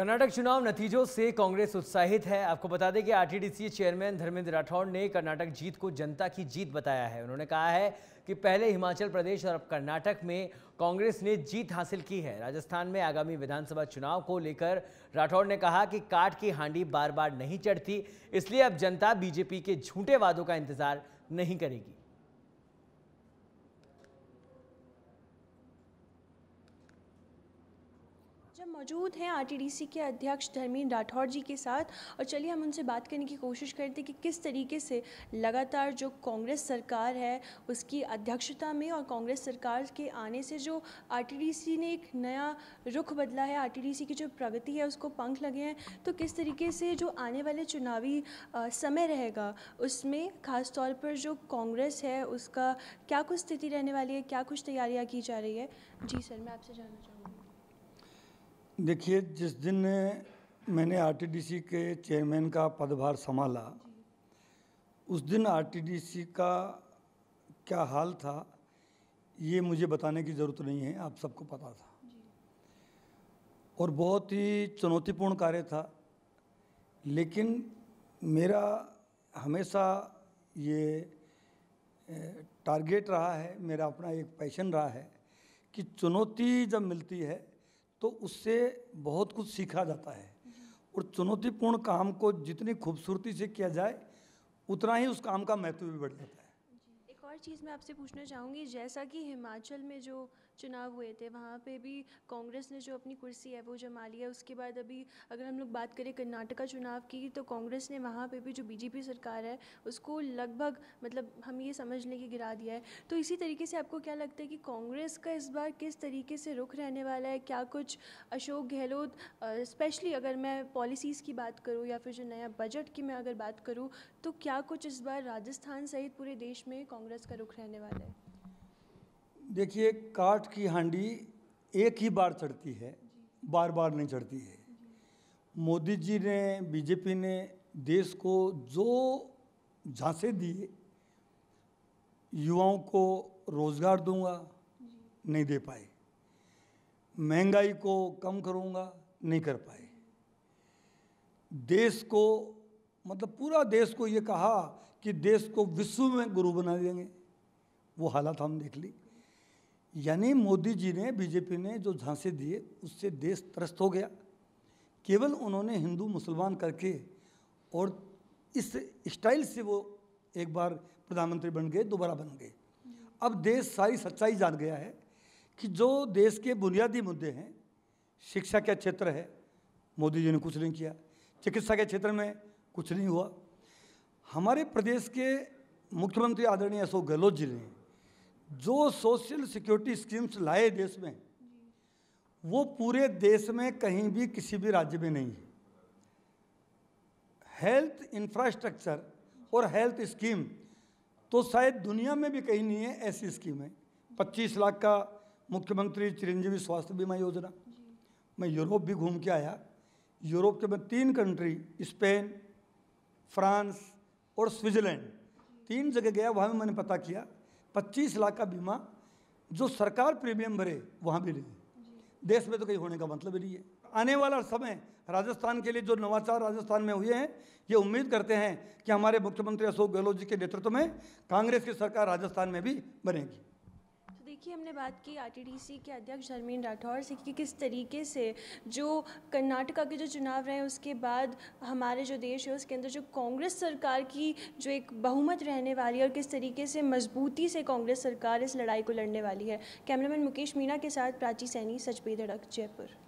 कर्नाटक चुनाव नतीजों से कांग्रेस उत्साहित है आपको बता दें कि आरटीडीसी चेयरमैन धर्मेंद्र राठौड़ ने कर्नाटक जीत को जनता की जीत बताया है उन्होंने कहा है कि पहले हिमाचल प्रदेश और अब कर्नाटक में कांग्रेस ने जीत हासिल की है राजस्थान में आगामी विधानसभा चुनाव को लेकर राठौड़ ने कहा कि काट की हांडी बार बार नहीं चढ़ती इसलिए अब जनता बीजेपी के झूठे वादों का इंतजार नहीं करेगी आज हम मौजूद हैं आरटीडीसी के अध्यक्ष धर्मेंद्र राठौर जी के साथ और चलिए हम उनसे बात करने की कोशिश करते हैं कि किस तरीके से लगातार जो कांग्रेस सरकार है उसकी अध्यक्षता में और कांग्रेस सरकार के आने से जो आरटीडीसी ने एक नया रुख बदला है आरटीडीसी की जो प्रगति है उसको पंख लगे हैं तो किस तरीके से जो आने वाले चुनावी समय रहेगा उसमें ख़ास तौर पर जो कांग्रेस है उसका क्या कुछ स्थिति रहने वाली है क्या कुछ तैयारियाँ की जा रही है जी सर मैं आपसे जानना चाहूँगी देखिए जिस दिन मैंने आरटीडीसी के चेयरमैन का पदभार संभाला उस दिन आरटीडीसी का क्या हाल था ये मुझे बताने की ज़रूरत नहीं है आप सबको पता था और बहुत ही चुनौतीपूर्ण कार्य था लेकिन मेरा हमेशा ये टारगेट रहा है मेरा अपना एक पैशन रहा है कि चुनौती जब मिलती है तो उससे बहुत कुछ सीखा जाता है और चुनौतीपूर्ण काम को जितनी खूबसूरती से किया जाए उतना ही उस काम का महत्व भी बढ़ जाता है एक और चीज़ मैं आपसे पूछना चाहूँगी जैसा कि हिमाचल में जो चुनाव हुए थे वहाँ पे भी कांग्रेस ने जो अपनी कुर्सी है वो जमा ली है उसके बाद अभी अगर हम लोग बात करें कर्नाटका चुनाव की तो कांग्रेस ने वहाँ पे भी जो बीजेपी सरकार है उसको लगभग मतलब हम ये समझ लें कि गिरा दिया है तो इसी तरीके से आपको क्या लगता है कि कांग्रेस का इस बार किस तरीके से रुख रहने वाला है क्या कुछ अशोक गहलोत स्पेशली अगर मैं पॉलिसीज़ की बात करूँ या फिर जो नया बजट की मैं अगर बात करूँ तो क्या कुछ इस बार राजस्थान सहित पूरे देश में कांग्रेस का रुख रहने वाला है देखिए काठ की हांडी एक ही बार चढ़ती है बार बार नहीं चढ़ती है मोदी जी ने बीजेपी ने देश को जो झांसे दिए युवाओं को रोज़गार दूंगा नहीं दे पाए महंगाई को कम करूंगा नहीं कर पाए देश को मतलब पूरा देश को ये कहा कि देश को विश्व में गुरु बना देंगे वो हालात हम देख ली यानी मोदी जी ने बीजेपी ने जो झांसे दिए उससे देश त्रस्त हो गया केवल उन्होंने हिंदू मुसलमान करके और इस स्टाइल से वो एक बार प्रधानमंत्री बन गए दोबारा बन गए अब देश सारी सच्चाई जान गया है कि जो देश के बुनियादी मुद्दे हैं शिक्षा का क्षेत्र है मोदी जी ने कुछ नहीं किया चिकित्सा के क्षेत्र में कुछ नहीं हुआ हमारे प्रदेश के मुख्यमंत्री आदरणीय अशोक गहलोत जी ने जो सोशल सिक्योरिटी स्कीम्स लाए देश में वो पूरे देश में कहीं भी किसी भी राज्य में नहीं है हेल्थ इंफ्रास्ट्रक्चर और हेल्थ स्कीम तो शायद दुनिया में भी कहीं नहीं है ऐसी स्कीम है पच्चीस लाख का मुख्यमंत्री चिरंजीवी स्वास्थ्य बीमा योजना मैं यूरोप भी घूम के आया यूरोप के मैं तीन कंट्री स्पेन फ्रांस और स्विट्ज़रलैंड तीन जगह गया वहाँ भी मैंने पता किया पच्चीस लाख का बीमा जो सरकार प्रीमियम भरे वहाँ भी ले देश में तो कहीं होने का मतलब ही नहीं है आने वाला समय राजस्थान के लिए जो नवाचार राजस्थान में हुए हैं ये उम्मीद करते हैं कि हमारे मुख्यमंत्री अशोक गहलोत जी के नेतृत्व में कांग्रेस की सरकार राजस्थान में भी बनेगी देखिए हमने बात की आरटीडीसी के अध्यक्ष धर्मेंद्र राठौर से कि किस तरीके से जो कर्नाटका के जो चुनाव रहे उसके बाद हमारे जो देश है उसके अंदर जो कांग्रेस सरकार की जो एक बहुमत रहने वाली है और किस तरीके से मजबूती से कांग्रेस सरकार इस लड़ाई को लड़ने वाली है कैमरामैन मुकेश मीणा के साथ प्राची सैनी सचबे धड़क जयपुर